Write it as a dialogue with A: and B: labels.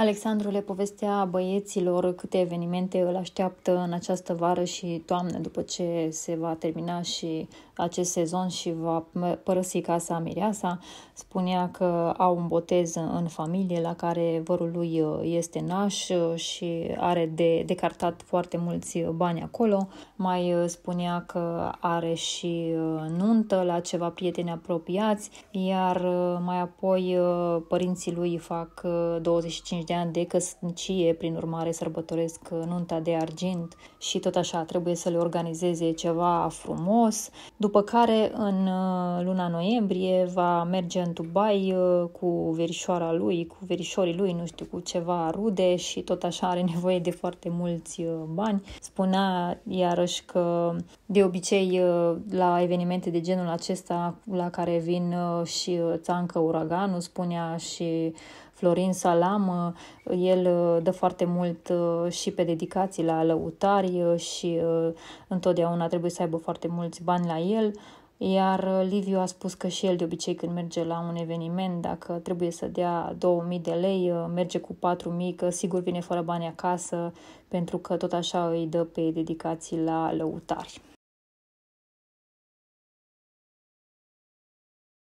A: Alexandru le povestea băieților câte evenimente îl așteaptă în această vară și toamnă după ce se va termina și acest sezon și va părăsi casa Mireasa. Spunea că au un botez în familie la care vărul lui uh, este naș uh, și are de decartat foarte mulți bani acolo. Mai uh, spunea că are și nuntă la ceva prieteni apropiați, iar mai apoi părinții lui fac 25 de ani de căsnicie, prin urmare sărbătoresc nunta de argint și tot așa trebuie să le organizeze ceva frumos. După după care în uh, luna noiembrie va merge în Dubai uh, cu verișoara lui, cu verișorii lui, nu știu, cu ceva rude și tot așa are nevoie de foarte mulți uh, bani. Spunea iarăși că de obicei la evenimente de genul acesta la care vin și țancă uraganul, spunea și Florin Salam, el dă foarte mult și pe dedicații la lăutari și întotdeauna trebuie să aibă foarte mulți bani la el el, iar uh, Liviu a spus că și el de obicei când merge la un eveniment, dacă trebuie să dea 2000 de lei, uh, merge cu 4000, că sigur vine fără bani acasă, pentru că tot așa îi dă pe dedicații la lăutari.